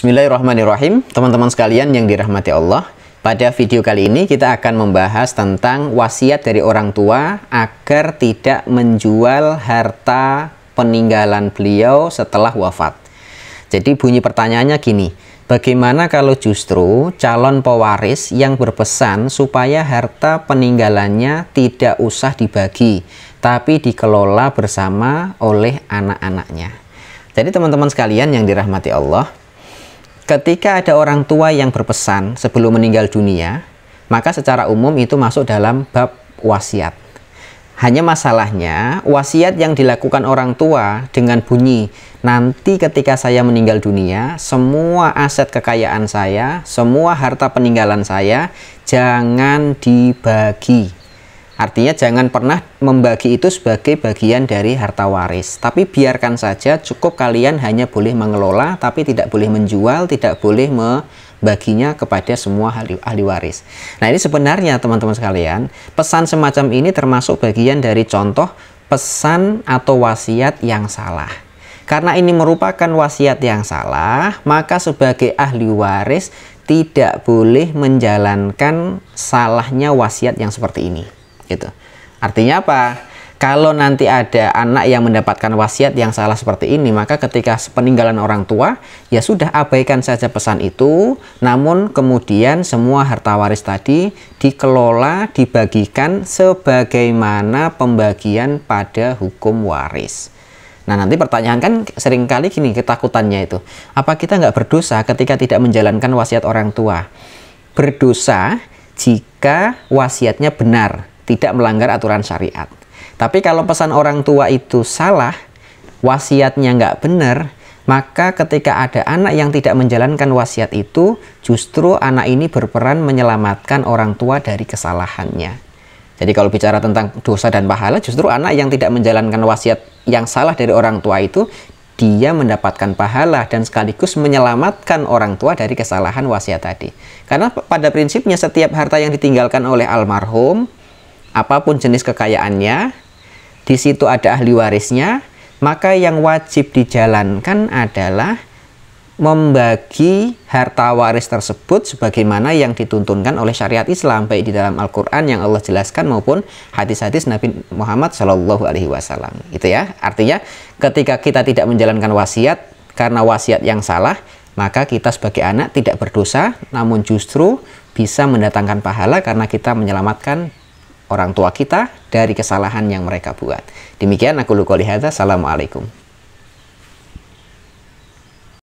Bismillahirrahmanirrahim, teman-teman sekalian yang dirahmati Allah. Pada video kali ini kita akan membahas tentang wasiat dari orang tua agar tidak menjual harta peninggalan beliau setelah wafat. Jadi bunyi pertanyaannya gini, bagaimana kalau justru calon pewaris yang berpesan supaya harta peninggalannya tidak usah dibagi, tapi dikelola bersama oleh anak-anaknya. Jadi teman-teman sekalian yang dirahmati Allah, Ketika ada orang tua yang berpesan sebelum meninggal dunia, maka secara umum itu masuk dalam bab wasiat. Hanya masalahnya, wasiat yang dilakukan orang tua dengan bunyi, nanti ketika saya meninggal dunia, semua aset kekayaan saya, semua harta peninggalan saya, jangan dibagi. Artinya jangan pernah membagi itu sebagai bagian dari harta waris. Tapi biarkan saja cukup kalian hanya boleh mengelola tapi tidak boleh menjual, tidak boleh membaginya kepada semua ahli, ahli waris. Nah ini sebenarnya teman-teman sekalian pesan semacam ini termasuk bagian dari contoh pesan atau wasiat yang salah. Karena ini merupakan wasiat yang salah, maka sebagai ahli waris tidak boleh menjalankan salahnya wasiat yang seperti ini gitu. Artinya apa? Kalau nanti ada anak yang mendapatkan wasiat yang salah seperti ini, maka ketika peninggalan orang tua, ya sudah abaikan saja pesan itu. Namun kemudian semua harta waris tadi dikelola, dibagikan sebagaimana pembagian pada hukum waris. Nah nanti pertanyaan kan seringkali gini ketakutannya itu. Apa kita nggak berdosa ketika tidak menjalankan wasiat orang tua? Berdosa jika wasiatnya benar tidak melanggar aturan syariat. Tapi kalau pesan orang tua itu salah, wasiatnya nggak benar, maka ketika ada anak yang tidak menjalankan wasiat itu, justru anak ini berperan menyelamatkan orang tua dari kesalahannya. Jadi kalau bicara tentang dosa dan pahala, justru anak yang tidak menjalankan wasiat yang salah dari orang tua itu, dia mendapatkan pahala dan sekaligus menyelamatkan orang tua dari kesalahan wasiat tadi. Karena pada prinsipnya setiap harta yang ditinggalkan oleh almarhum apapun jenis kekayaannya, di situ ada ahli warisnya, maka yang wajib dijalankan adalah membagi harta waris tersebut sebagaimana yang dituntunkan oleh syariat Islam baik di dalam Al-Qur'an yang Allah jelaskan maupun hadis-hadis Nabi Muhammad Shallallahu alaihi wasallam. Itu ya. Artinya ketika kita tidak menjalankan wasiat karena wasiat yang salah, maka kita sebagai anak tidak berdosa namun justru bisa mendatangkan pahala karena kita menyelamatkan orang tua kita dari kesalahan yang mereka buat. Demikian aku luka lihat. Assalamualaikum.